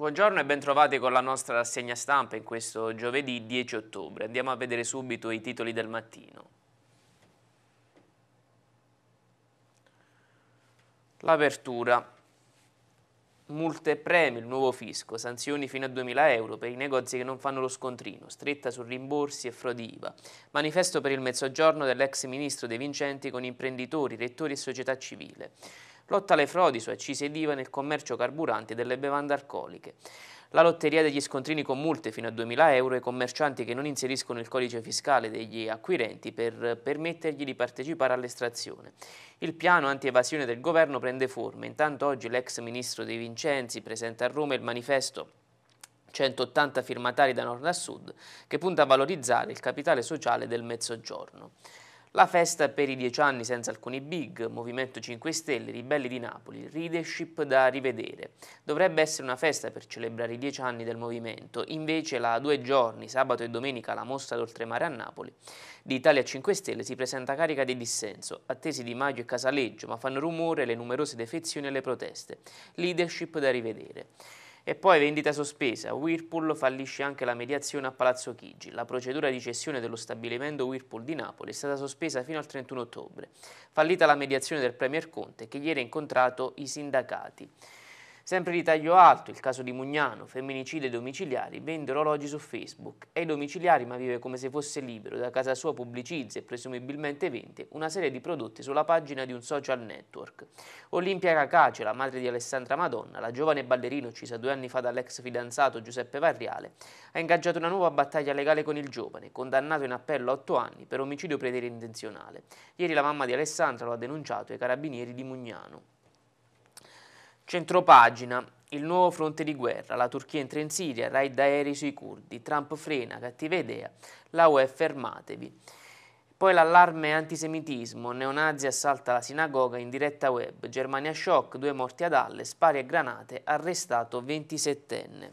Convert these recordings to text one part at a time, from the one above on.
Buongiorno e bentrovati con la nostra rassegna stampa in questo giovedì 10 ottobre. Andiamo a vedere subito i titoli del mattino. L'apertura. Multe e premi, il nuovo fisco, sanzioni fino a 2.000 euro per i negozi che non fanno lo scontrino, stretta su rimborsi e frodi IVA. Manifesto per il mezzogiorno dell'ex ministro De Vincenti con imprenditori, rettori e società civile lotta alle frodi su accise ed IVA nel commercio carburanti e delle bevande alcoliche. La lotteria degli scontrini con multe fino a 2.000 euro ai commercianti che non inseriscono il codice fiscale degli acquirenti per permettergli di partecipare all'estrazione. Il piano anti-evasione del governo prende forma. Intanto oggi l'ex ministro De Vincenzi presenta a Roma il manifesto 180 firmatari da nord a sud che punta a valorizzare il capitale sociale del mezzogiorno. La festa per i dieci anni senza alcuni big, Movimento 5 Stelle, Ribelli di Napoli, leadership da rivedere. Dovrebbe essere una festa per celebrare i dieci anni del movimento, invece la due giorni, sabato e domenica, la mostra d'oltremare a Napoli. Di Italia 5 Stelle si presenta carica di dissenso, attesi Di Maggio e Casaleggio, ma fanno rumore le numerose defezioni e le proteste. Leadership da rivedere. E poi vendita sospesa. Whirlpool fallisce anche la mediazione a Palazzo Chigi. La procedura di cessione dello stabilimento Whirlpool di Napoli è stata sospesa fino al 31 ottobre. Fallita la mediazione del Premier Conte che ieri ha incontrato i sindacati. Sempre di taglio alto, il caso di Mugnano, femminicidi e domiciliari, vende orologi su Facebook. È domiciliari ma vive come se fosse libero, da casa sua pubblicizza e presumibilmente vende una serie di prodotti sulla pagina di un social network. Olimpia Cacace, la madre di Alessandra Madonna, la giovane ballerina uccisa due anni fa dall'ex fidanzato Giuseppe Varriale, ha ingaggiato una nuova battaglia legale con il giovane, condannato in appello a otto anni per omicidio preterintenzionale. Ieri la mamma di Alessandra lo ha denunciato ai carabinieri di Mugnano. Centropagina, il nuovo fronte di guerra, la Turchia entra in Siria, raid aerei sui curdi, Trump frena, cattiva idea, la UE fermatevi. Poi l'allarme antisemitismo, neonazi assalta la sinagoga in diretta web, Germania shock, due morti ad alle, spari e granate, arrestato 27enne.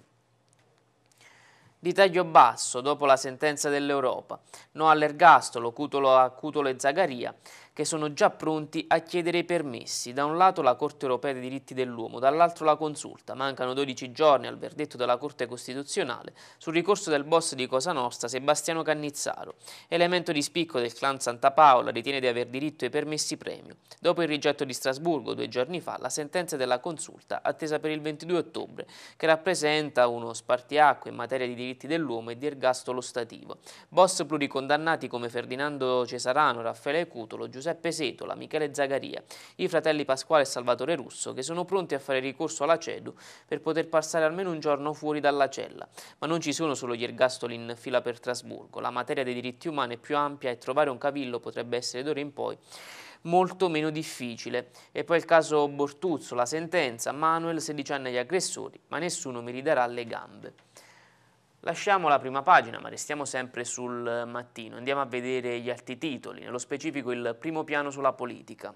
Di taglio basso, dopo la sentenza dell'Europa, no all'ergastolo, Cutolo a Cutolo e Zagaria, che sono già pronti a chiedere i permessi. Da un lato la Corte europea dei diritti dell'uomo, dall'altro la consulta. Mancano 12 giorni al verdetto della Corte Costituzionale sul ricorso del boss di Cosa Nostra, Sebastiano Cannizzaro. Elemento di spicco del clan Santa Paola ritiene di aver diritto ai permessi premio. Dopo il rigetto di Strasburgo due giorni fa, la sentenza della consulta attesa per il 22 ottobre, che rappresenta uno spartiacque in materia di diritti dell'uomo e di ergastolo stativo. Boss pluricondannati come Ferdinando Cesarano, Raffaele Cutolo, Giuseppe Giuseppe Setola, Michele Zagaria, i fratelli Pasquale e Salvatore Russo, che sono pronti a fare ricorso alla CEDU per poter passare almeno un giorno fuori dalla cella. Ma non ci sono solo gli ergastoli in fila per Trasburgo. la materia dei diritti umani è più ampia e trovare un cavillo potrebbe essere d'ora in poi molto meno difficile. E poi il caso Bortuzzo, la sentenza, Manuel 16 anni agli aggressori, ma nessuno mi ridarà le gambe. Lasciamo la prima pagina, ma restiamo sempre sul mattino. Andiamo a vedere gli altri titoli, nello specifico il primo piano sulla politica.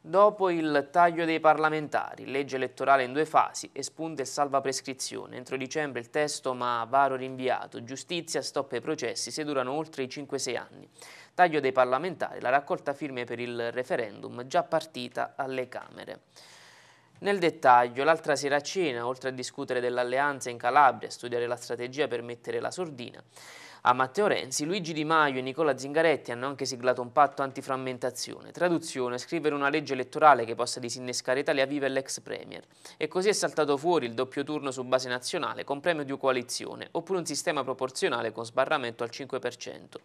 Dopo il taglio dei parlamentari, legge elettorale in due fasi, espunte il salva prescrizione. Entro dicembre il testo ma varo rinviato, giustizia, stop ai processi se durano oltre i 5-6 anni. Taglio dei parlamentari, la raccolta firme per il referendum già partita alle Camere. Nel dettaglio, l'altra sera a cena, oltre a discutere dell'alleanza in Calabria e studiare la strategia per mettere la sordina, a Matteo Renzi, Luigi Di Maio e Nicola Zingaretti hanno anche siglato un patto antiframmentazione. Traduzione, scrivere una legge elettorale che possa disinnescare Italia Viva e l'ex Premier. E così è saltato fuori il doppio turno su base nazionale con premio di coalizione, oppure un sistema proporzionale con sbarramento al 5%.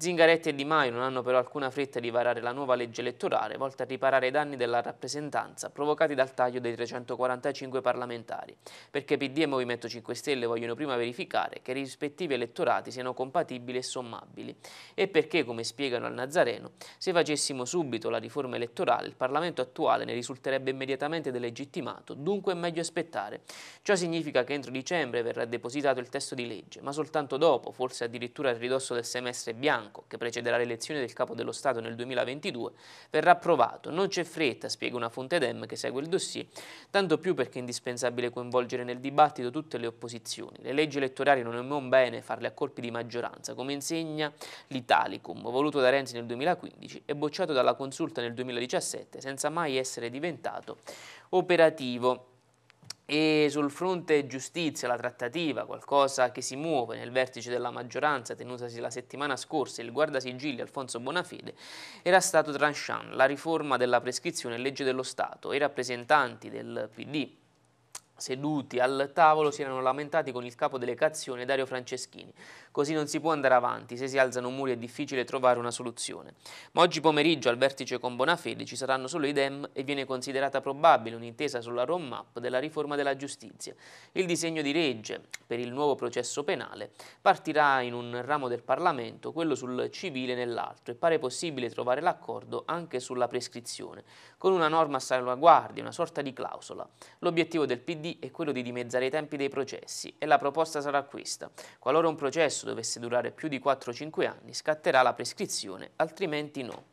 Zingaretti e Di Maio non hanno però alcuna fretta di varare la nuova legge elettorale volta a riparare i danni della rappresentanza provocati dal taglio dei 345 parlamentari, perché PD e Movimento 5 Stelle vogliono prima verificare che i rispettivi elettorati siano compatibili e sommabili e perché, come spiegano al Nazareno, se facessimo subito la riforma elettorale il Parlamento attuale ne risulterebbe immediatamente delegittimato, dunque è meglio aspettare. Ciò significa che entro dicembre verrà depositato il testo di legge, ma soltanto dopo, forse addirittura al ridosso del semestre bianco, bianco, che precederà l'elezione del capo dello Stato nel 2022, verrà approvato. Non c'è fretta, spiega una fonte DEM che segue il dossier, tanto più perché è indispensabile coinvolgere nel dibattito tutte le opposizioni. Le leggi elettorali non è un bene farle a colpi di maggioranza, come insegna l'Italicum, voluto da Renzi nel 2015 e bocciato dalla consulta nel 2017 senza mai essere diventato operativo e sul fronte giustizia, la trattativa, qualcosa che si muove nel vertice della maggioranza tenutasi la settimana scorsa, il guardasigilli Alfonso Bonafede, era stato tranchant la riforma della prescrizione legge dello Stato e i rappresentanti del PD Seduti al tavolo si erano lamentati con il capo delegazione Dario Franceschini. Così non si può andare avanti, se si alzano muri è difficile trovare una soluzione. Ma oggi pomeriggio al vertice con Bonafede ci saranno solo i DEM e viene considerata probabile un'intesa sulla roadmap della riforma della giustizia. Il disegno di legge per il nuovo processo penale partirà in un ramo del Parlamento, quello sul civile nell'altro e pare possibile trovare l'accordo anche sulla prescrizione con una norma a salvaguardia, una sorta di clausola. L'obiettivo del PD è quello di dimezzare i tempi dei processi e la proposta sarà questa. Qualora un processo dovesse durare più di 4-5 anni scatterà la prescrizione, altrimenti no.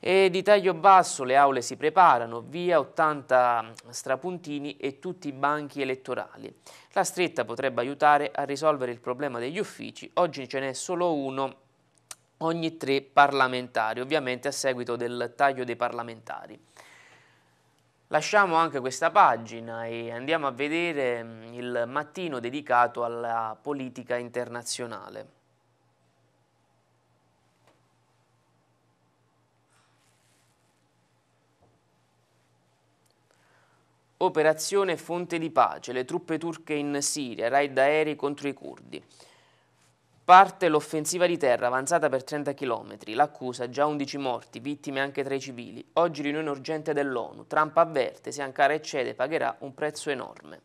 E di taglio basso le aule si preparano, via 80 strapuntini e tutti i banchi elettorali. La stretta potrebbe aiutare a risolvere il problema degli uffici, oggi ce n'è solo uno ogni tre parlamentari, ovviamente a seguito del taglio dei parlamentari. Lasciamo anche questa pagina e andiamo a vedere mm, il mattino dedicato alla politica internazionale. Operazione Fonte di Pace, le truppe turche in Siria, raid aerei contro i curdi. Parte l'offensiva di terra avanzata per 30 km, l'accusa già 11 morti, vittime anche tra i civili. Oggi riunione urgente dell'ONU, Trump avverte se Ankara eccede pagherà un prezzo enorme.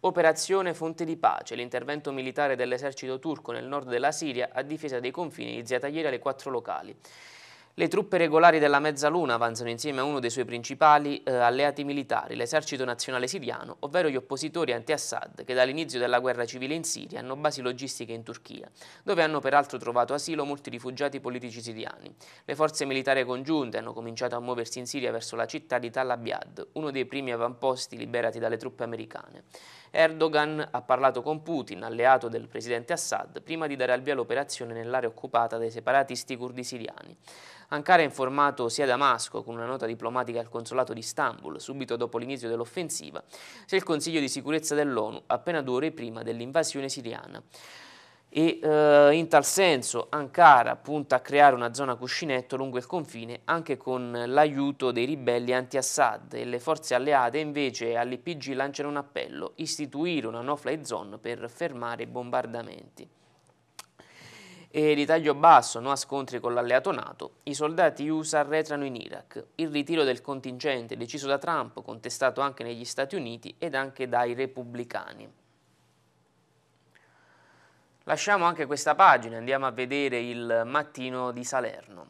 Operazione Fonte di Pace, l'intervento militare dell'esercito turco nel nord della Siria a difesa dei confini iniziata ieri alle quattro locali. Le truppe regolari della Mezzaluna avanzano insieme a uno dei suoi principali eh, alleati militari, l'esercito nazionale siriano, ovvero gli oppositori anti-Assad che dall'inizio della guerra civile in Siria hanno basi logistiche in Turchia, dove hanno peraltro trovato asilo molti rifugiati politici siriani. Le forze militari congiunte hanno cominciato a muoversi in Siria verso la città di Tal Abyad, uno dei primi avamposti liberati dalle truppe americane. Erdogan ha parlato con Putin, alleato del presidente Assad, prima di dare al via l'operazione nell'area occupata dai separatisti curdi siriani. Ankara ha informato sia Damasco, con una nota diplomatica al consolato di Istanbul, subito dopo l'inizio dell'offensiva, sia il Consiglio di sicurezza dell'ONU, appena due ore prima dell'invasione siriana e eh, in tal senso Ankara punta a creare una zona cuscinetto lungo il confine anche con l'aiuto dei ribelli anti-Assad e le forze alleate invece all'IPG lanciano un appello istituire una no-fly zone per fermare i bombardamenti. E di taglio basso, no a scontri con l'alleato NATO, i soldati USA arretrano in Iraq. Il ritiro del contingente deciso da Trump, contestato anche negli Stati Uniti ed anche dai repubblicani. Lasciamo anche questa pagina, andiamo a vedere il mattino di Salerno.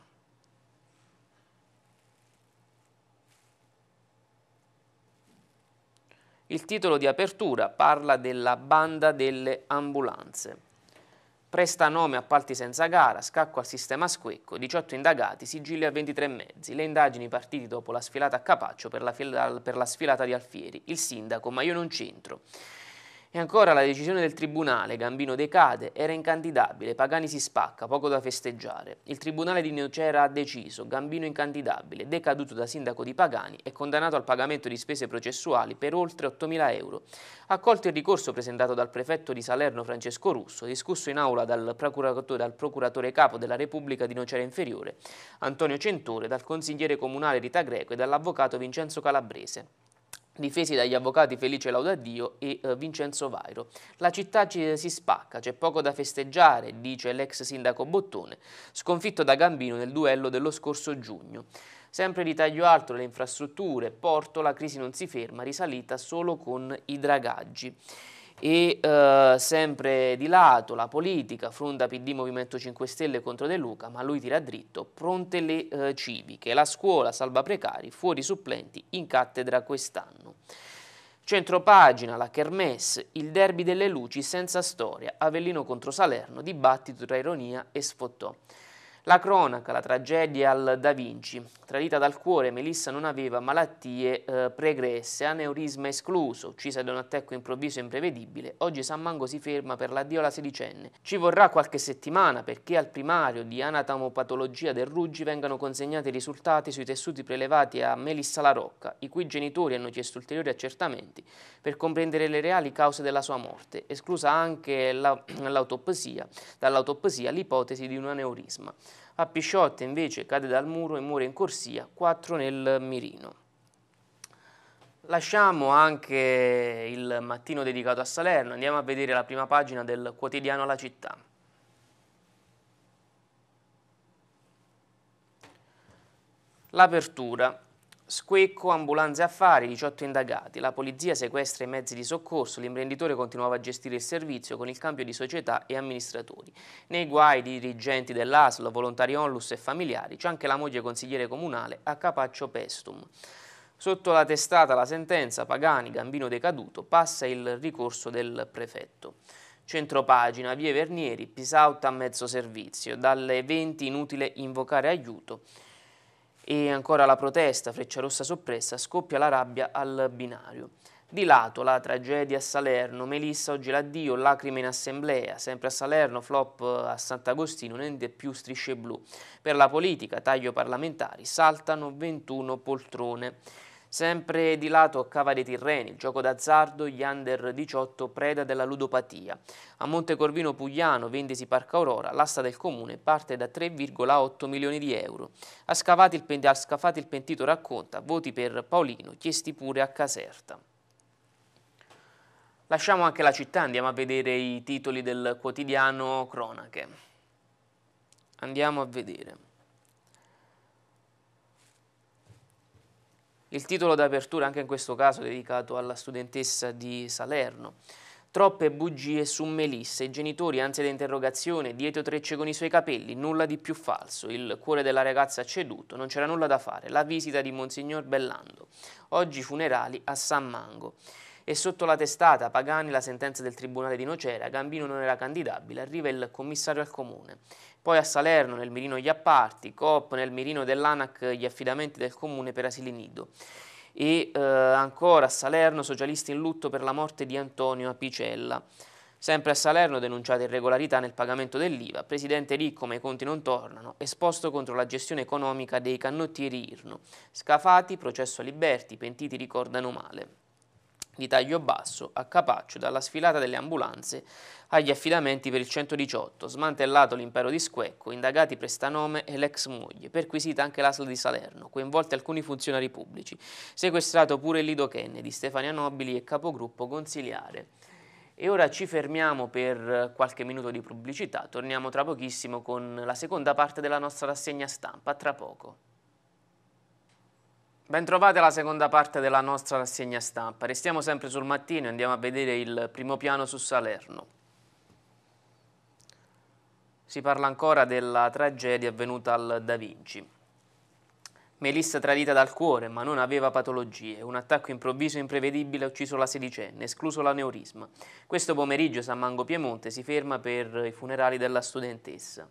Il titolo di apertura parla della banda delle ambulanze. Presta nome a appalti senza gara, scacco al sistema squecco, 18 indagati, sigilli a 23 mezzi. Le indagini partite dopo la sfilata a Capaccio per la, per la sfilata di Alfieri. Il sindaco, ma io non c'entro. E ancora la decisione del tribunale, Gambino decade, era incandidabile, Pagani si spacca, poco da festeggiare. Il tribunale di Nocera ha deciso, Gambino incandidabile, decaduto da sindaco di Pagani e condannato al pagamento di spese processuali per oltre 8.000 euro. Accolto il ricorso presentato dal prefetto di Salerno Francesco Russo, discusso in aula dal procuratore, dal procuratore capo della Repubblica di Nocera Inferiore, Antonio Centore, dal consigliere comunale Rita Greco e dall'avvocato Vincenzo Calabrese difesi dagli avvocati Felice Laudadio e eh, Vincenzo Vairo. La città ci, si spacca, c'è poco da festeggiare, dice l'ex sindaco Bottone, sconfitto da Gambino nel duello dello scorso giugno. Sempre di taglio alto le infrastrutture, porto, la crisi non si ferma, risalita solo con i dragaggi e eh, sempre di lato la politica, fronda PD Movimento 5 Stelle contro De Luca, ma lui tira dritto, pronte le eh, civiche, la scuola salva precari, fuori supplenti in cattedra quest'anno. Centropagina, la Kermesse, il derby delle luci senza storia, Avellino contro Salerno, dibattito tra ironia e sfottò. La cronaca, la tragedia al Da Vinci. Tradita dal cuore, Melissa non aveva malattie eh, pregresse, aneurisma escluso, uccisa da un attacco improvviso e imprevedibile. Oggi San Mango si ferma per l'addio alla sedicenne. Ci vorrà qualche settimana perché al primario di anatomopatologia del Ruggi vengano consegnati i risultati sui tessuti prelevati a Melissa La Rocca, i cui genitori hanno chiesto ulteriori accertamenti per comprendere le reali cause della sua morte, esclusa anche l'autopsia, dall'autopsia l'ipotesi di un aneurisma a Pisciotte invece cade dal muro e muore in corsia, 4 nel mirino. Lasciamo anche il mattino dedicato a Salerno, andiamo a vedere la prima pagina del quotidiano La Città. L'apertura. Squecco, ambulanze affari, 18 indagati. La polizia sequestra i mezzi di soccorso, l'imprenditore continuava a gestire il servizio con il cambio di società e amministratori. Nei guai di dirigenti dell'ASL, volontari onlus e familiari c'è anche la moglie consigliere comunale a Capaccio Pestum. Sotto la testata la sentenza Pagani, Gambino decaduto, passa il ricorso del prefetto. Centropagina, Vie Vernieri, Pisauta a mezzo servizio. Dalle 20 inutile invocare aiuto. E ancora la protesta, freccia rossa soppressa, scoppia la rabbia al binario. Di lato la tragedia a Salerno, Melissa oggi l'addio, lacrime in assemblea, sempre a Salerno, flop a Sant'Agostino, niente più strisce blu. Per la politica, taglio parlamentari, saltano 21 poltrone. Sempre di lato a Cava dei Tirreni, il gioco d'azzardo, gli under 18 preda della ludopatia. A Montecorvino Pugliano, vendesi Parca Aurora, l'asta del comune parte da 3,8 milioni di euro. A Scavati il, a Scafati il pentito racconta, voti per Paolino, chiesti pure a Caserta. Lasciamo anche la città, andiamo a vedere i titoli del quotidiano Cronache. Andiamo a vedere. Il titolo d'apertura anche in questo caso dedicato alla studentessa di Salerno. Troppe bugie su Melissa, i genitori ansia da interrogazione, dietro trecce con i suoi capelli, nulla di più falso, il cuore della ragazza ceduto, non c'era nulla da fare, la visita di Monsignor Bellando, oggi funerali a San Mango. E sotto la testata Pagani la sentenza del Tribunale di Nocera, Gambino non era candidabile, arriva il commissario al comune. Poi a Salerno nel mirino gli apparti, Coop nel mirino dell'ANAC gli affidamenti del comune per asili nido e eh, ancora a Salerno socialisti in lutto per la morte di Antonio Apicella. Sempre a Salerno denunciate irregolarità nel pagamento dell'IVA, presidente ricco ma i conti non tornano, esposto contro la gestione economica dei cannottieri Irno. Scafati, processo a Liberti, pentiti ricordano male di taglio basso a Capaccio dalla sfilata delle ambulanze agli affidamenti per il 118, smantellato l'impero di Squecco, indagati Prestanome e l'ex moglie, perquisita anche l'aslo di Salerno, coinvolti alcuni funzionari pubblici, sequestrato pure il Lido Kennedy, Stefania Nobili e capogruppo consiliare. E ora ci fermiamo per qualche minuto di pubblicità, torniamo tra pochissimo con la seconda parte della nostra rassegna stampa, tra poco. Bentrovati alla seconda parte della nostra rassegna stampa. Restiamo sempre sul mattino e andiamo a vedere il primo piano su Salerno. Si parla ancora della tragedia avvenuta al Da Vinci. Melissa tradita dal cuore, ma non aveva patologie. Un attacco improvviso e imprevedibile ha ucciso la sedicenne, escluso l'aneurisma. Questo pomeriggio San Mango Piemonte si ferma per i funerali della studentessa.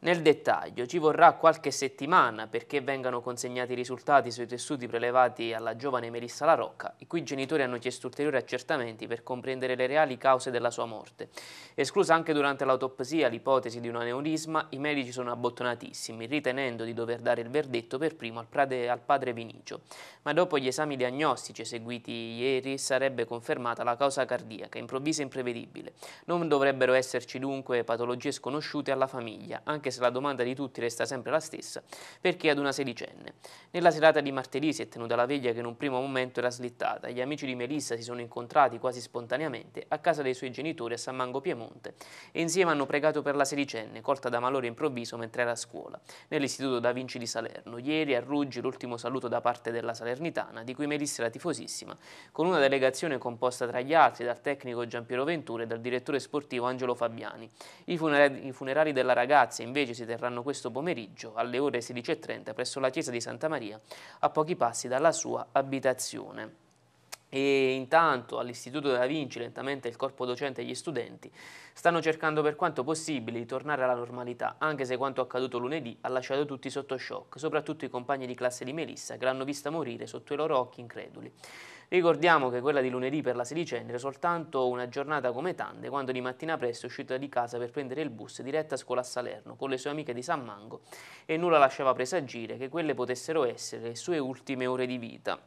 Nel dettaglio ci vorrà qualche settimana perché vengano consegnati i risultati sui tessuti prelevati alla giovane Melissa La Rocca, i cui genitori hanno chiesto ulteriori accertamenti per comprendere le reali cause della sua morte. Esclusa anche durante l'autopsia l'ipotesi di un aneurisma, i medici sono abbottonatissimi, ritenendo di dover dare il verdetto per primo al, prade, al padre Vinicio. Ma dopo gli esami diagnostici eseguiti ieri sarebbe confermata la causa cardiaca, improvvisa e imprevedibile. Non dovrebbero esserci dunque patologie sconosciute alla famiglia, anche anche se la domanda di tutti resta sempre la stessa, perché ad una sedicenne. Nella serata di martedì si è tenuta la veglia che in un primo momento era slittata. Gli amici di Melissa si sono incontrati quasi spontaneamente a casa dei suoi genitori a San Mango Piemonte e insieme hanno pregato per la sedicenne, colta da malore improvviso mentre era a scuola, nell'istituto Da Vinci di Salerno. Ieri a Ruggi l'ultimo saluto da parte della Salernitana, di cui Melissa era tifosissima, con una delegazione composta tra gli altri dal tecnico Giampiero Ventura e dal direttore sportivo Angelo Fabiani. I funerali della ragazza invece invece si terranno questo pomeriggio alle ore 16.30 presso la chiesa di Santa Maria a pochi passi dalla sua abitazione e intanto all'Istituto della Vinci lentamente il corpo docente e gli studenti stanno cercando per quanto possibile di tornare alla normalità, anche se quanto accaduto lunedì ha lasciato tutti sotto shock, soprattutto i compagni di classe di Melissa che l'hanno vista morire sotto i loro occhi increduli. Ricordiamo che quella di lunedì per la sedicenne era soltanto una giornata come tante, quando di mattina presto è uscita di casa per prendere il bus diretta a scuola a Salerno con le sue amiche di San Mango e nulla lasciava presagire che quelle potessero essere le sue ultime ore di vita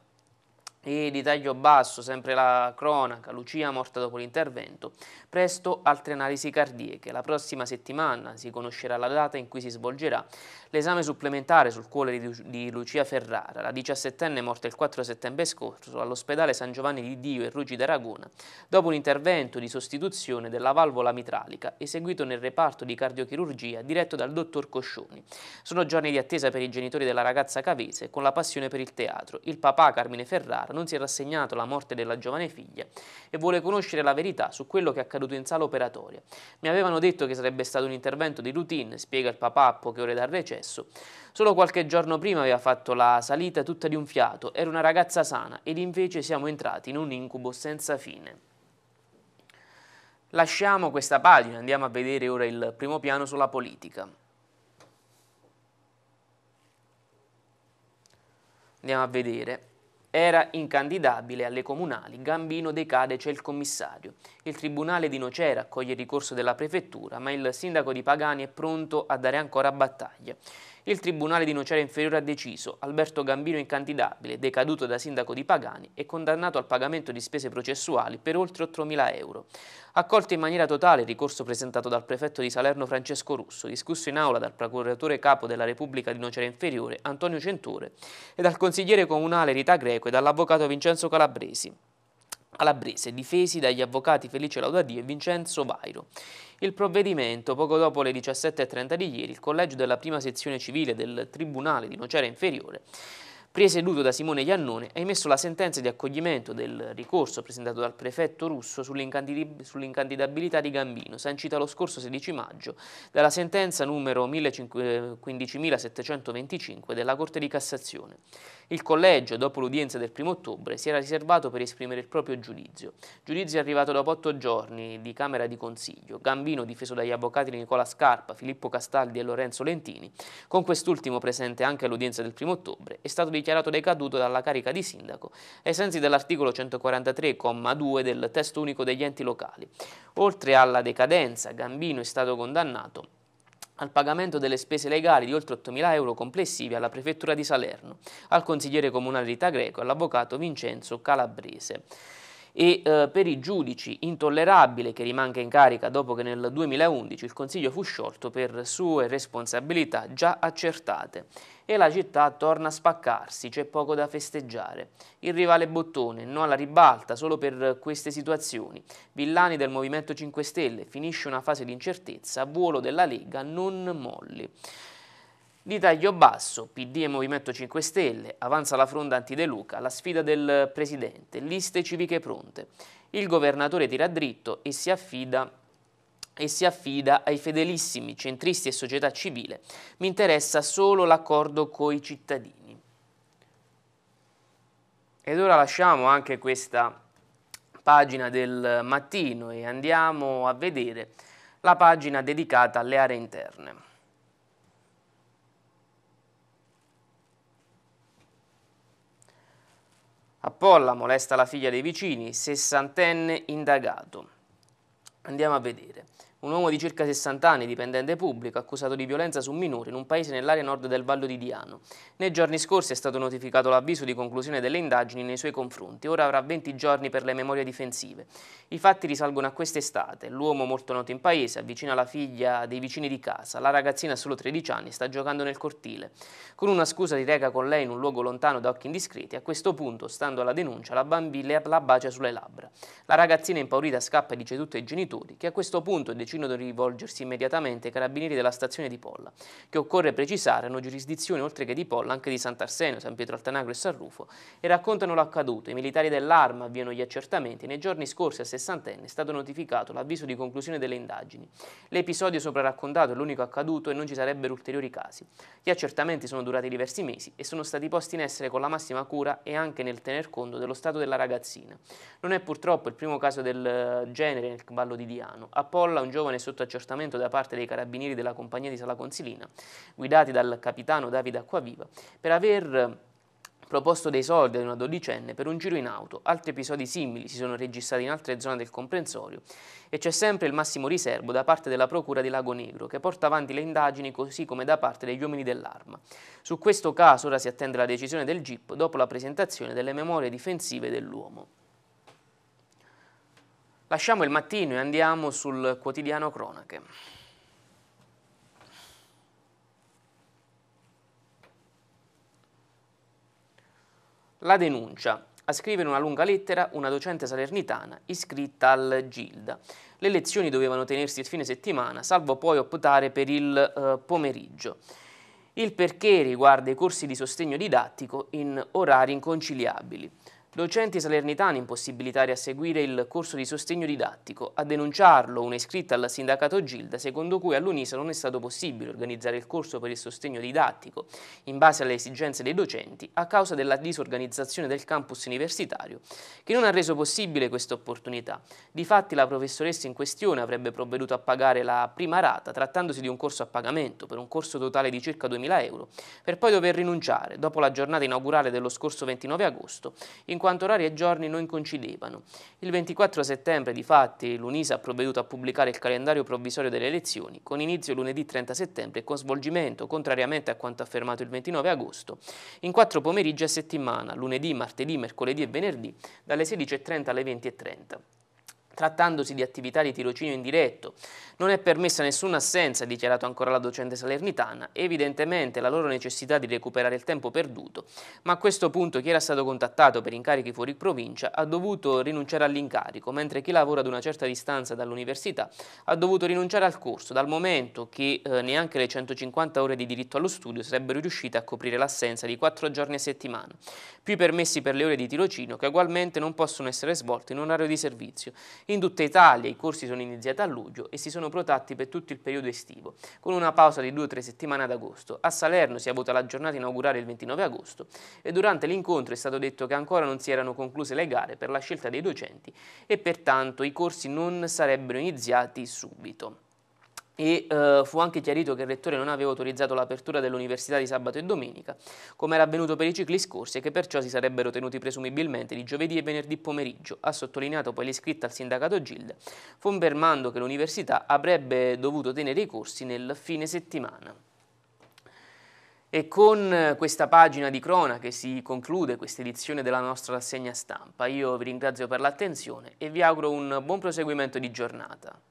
e di taglio basso, sempre la cronaca, Lucia morta dopo l'intervento, presto altre analisi cardiache. La prossima settimana si conoscerà la data in cui si svolgerà l'esame supplementare sul cuore di Lucia Ferrara, la diciassettenne morta il 4 settembre scorso all'ospedale San Giovanni di Dio in Ruggi d'Aragona, dopo un intervento di sostituzione della valvola mitralica eseguito nel reparto di cardiochirurgia diretto dal dottor Coscioni. Sono giorni di attesa per i genitori della ragazza cavese con la passione per il teatro. Il papà Carmine Ferrara non si è rassegnato alla morte della giovane figlia e vuole conoscere la verità su quello che è accaduto in sala operatoria. Mi avevano detto che sarebbe stato un intervento di routine, spiega il papà a poche ore dal recesso successo. Solo qualche giorno prima aveva fatto la salita tutta di un fiato, era una ragazza sana ed invece siamo entrati in un incubo senza fine. Lasciamo questa pagina, andiamo a vedere ora il primo piano sulla politica. Andiamo a vedere era incandidabile alle comunali, Gambino decade, c'è il commissario. Il tribunale di Nocera accoglie il ricorso della prefettura, ma il sindaco di Pagani è pronto a dare ancora battaglia. Il Tribunale di Nocera Inferiore ha deciso Alberto Gambino incandidabile, decaduto da sindaco di Pagani e condannato al pagamento di spese processuali per oltre 8.000 euro. Accolto in maniera totale il ricorso presentato dal prefetto di Salerno Francesco Russo, discusso in aula dal procuratore capo della Repubblica di Nocera Inferiore Antonio Centore e dal consigliere comunale Rita Greco e dall'avvocato Vincenzo Calabresi. Calabrese, difesi dagli avvocati Felice Laudadio e Vincenzo Vairo. Il provvedimento, poco dopo le 17.30 di ieri, il collegio della prima sezione civile del Tribunale di Nocera Inferiore presieduto da Simone Iannone, ha emesso la sentenza di accoglimento del ricorso presentato dal prefetto russo sull'incandidabilità di Gambino, sancita lo scorso 16 maggio dalla sentenza numero 15725 della Corte di Cassazione. Il collegio, dopo l'udienza del 1 ottobre, si era riservato per esprimere il proprio giudizio. Giudizio è arrivato dopo otto giorni di Camera di Consiglio. Gambino, difeso dagli avvocati Nicola Scarpa, Filippo Castaldi e Lorenzo Lentini, con quest'ultimo presente anche all'udienza del 1 ottobre, è stato di dichiarato decaduto dalla carica di sindaco, ai sensi dell'articolo 143,2 del testo unico degli enti locali. Oltre alla decadenza, Gambino è stato condannato al pagamento delle spese legali di oltre 8.000 euro complessivi alla Prefettura di Salerno, al consigliere comunale di Tagreco e all'avvocato Vincenzo Calabrese e eh, per i giudici intollerabile che rimanga in carica dopo che nel 2011 il Consiglio fu sciolto per sue responsabilità già accertate. E la città torna a spaccarsi, c'è poco da festeggiare. Il rivale Bottone, no alla ribalta solo per queste situazioni. Villani del Movimento 5 Stelle, finisce una fase di incertezza, Buolo della Lega, non molli. Di taglio basso, PD e Movimento 5 Stelle, avanza la fronda anti-De Luca, la sfida del Presidente, liste civiche pronte. Il governatore tira dritto e si affida e si affida ai fedelissimi centristi e società civile. Mi interessa solo l'accordo coi cittadini. Ed ora lasciamo anche questa pagina del mattino e andiamo a vedere la pagina dedicata alle aree interne. Appolla molesta la figlia dei vicini, sessantenne indagato. Andiamo a vedere un uomo di circa 60 anni, dipendente pubblico, accusato di violenza su minori in un paese nell'area nord del Vallo di Diano. Nei giorni scorsi è stato notificato l'avviso di conclusione delle indagini nei suoi confronti, ora avrà 20 giorni per le memorie difensive. I fatti risalgono a quest'estate, l'uomo molto noto in paese avvicina la figlia dei vicini di casa, la ragazzina ha solo 13 anni, e sta giocando nel cortile. Con una scusa di reca con lei in un luogo lontano da occhi indiscreti, a questo punto, stando alla denuncia, la bambina la bacia sulle labbra. La ragazzina impaurita scappa e dice tutto ai genitori, che a questo punto decide Fiumicino da rivolgersi immediatamente ai carabinieri della stazione di Polla, che occorre precisare hanno giurisdizione oltre che di Polla anche di Sant'Arsenio, San Pietro Altanagro e San Rufo e raccontano l'accaduto. I militari dell'arma avviano gli accertamenti e nei giorni scorsi a sessantenne è stato notificato l'avviso di conclusione delle indagini. L'episodio sopra raccontato è l'unico accaduto e non ci sarebbero ulteriori casi. Gli accertamenti sono durati diversi mesi e sono stati posti in essere con la massima cura e anche nel tener conto dello stato della ragazzina. Non è purtroppo il primo caso del eh, genere nel ballo di Diano. A Polla un giorno giovane sotto accertamento da parte dei carabinieri della compagnia di Sala Consilina, guidati dal capitano Davide Acquaviva, per aver proposto dei soldi ad una dodicenne per un giro in auto. Altri episodi simili si sono registrati in altre zone del comprensorio e c'è sempre il massimo riservo da parte della Procura di Lago Negro che porta avanti le indagini così come da parte degli uomini dell'arma. Su questo caso ora si attende la decisione del GIP dopo la presentazione delle memorie difensive dell'uomo. Lasciamo il mattino e andiamo sul quotidiano Cronache. La denuncia. A scrivere una lunga lettera una docente salernitana iscritta al Gilda. Le lezioni dovevano tenersi il fine settimana, salvo poi optare per il eh, pomeriggio. Il perché riguarda i corsi di sostegno didattico in orari inconciliabili. Docenti salernitani impossibilitari a seguire il corso di sostegno didattico. A denunciarlo un'iscritta al sindacato Gilda, secondo cui all'UNISA non è stato possibile organizzare il corso per il sostegno didattico in base alle esigenze dei docenti a causa della disorganizzazione del campus universitario, che non ha reso possibile questa opportunità. Difatti la professoressa in questione avrebbe provveduto a pagare la prima rata, trattandosi di un corso a pagamento per un corso totale di circa 2.000 euro, per poi dover rinunciare dopo la giornata inaugurale dello scorso 29 agosto, in quanto orari e giorni non coincidevano. Il 24 settembre, difatti, l'UNISA ha provveduto a pubblicare il calendario provvisorio delle elezioni, con inizio lunedì 30 settembre e con svolgimento, contrariamente a quanto affermato il 29 agosto, in quattro pomeriggi a settimana, lunedì, martedì, mercoledì e venerdì, dalle 16.30 alle 20.30. Trattandosi di attività di tirocinio indiretto, non è permessa nessuna assenza, ha dichiarato ancora la docente salernitana, evidentemente la loro necessità di recuperare il tempo perduto, ma a questo punto chi era stato contattato per incarichi fuori provincia ha dovuto rinunciare all'incarico, mentre chi lavora ad una certa distanza dall'università ha dovuto rinunciare al corso, dal momento che eh, neanche le 150 ore di diritto allo studio sarebbero riuscite a coprire l'assenza di 4 giorni a settimana, più i permessi per le ore di tirocinio che ugualmente non possono essere svolti in orario di servizio in tutta Italia i corsi sono iniziati a luglio e si sono protratti per tutto il periodo estivo, con una pausa di 2-3 settimane ad agosto. A Salerno si è avuta la giornata inaugurale il 29 agosto e durante l'incontro è stato detto che ancora non si erano concluse le gare per la scelta dei docenti e pertanto i corsi non sarebbero iniziati subito e eh, fu anche chiarito che il rettore non aveva autorizzato l'apertura dell'università di sabato e domenica, come era avvenuto per i cicli scorsi e che perciò si sarebbero tenuti presumibilmente di giovedì e venerdì pomeriggio, ha sottolineato poi l'iscritta al sindacato Gilda, confermando che l'università avrebbe dovuto tenere i corsi nel fine settimana. E con questa pagina di cronache si conclude questa edizione della nostra rassegna stampa. Io vi ringrazio per l'attenzione e vi auguro un buon proseguimento di giornata.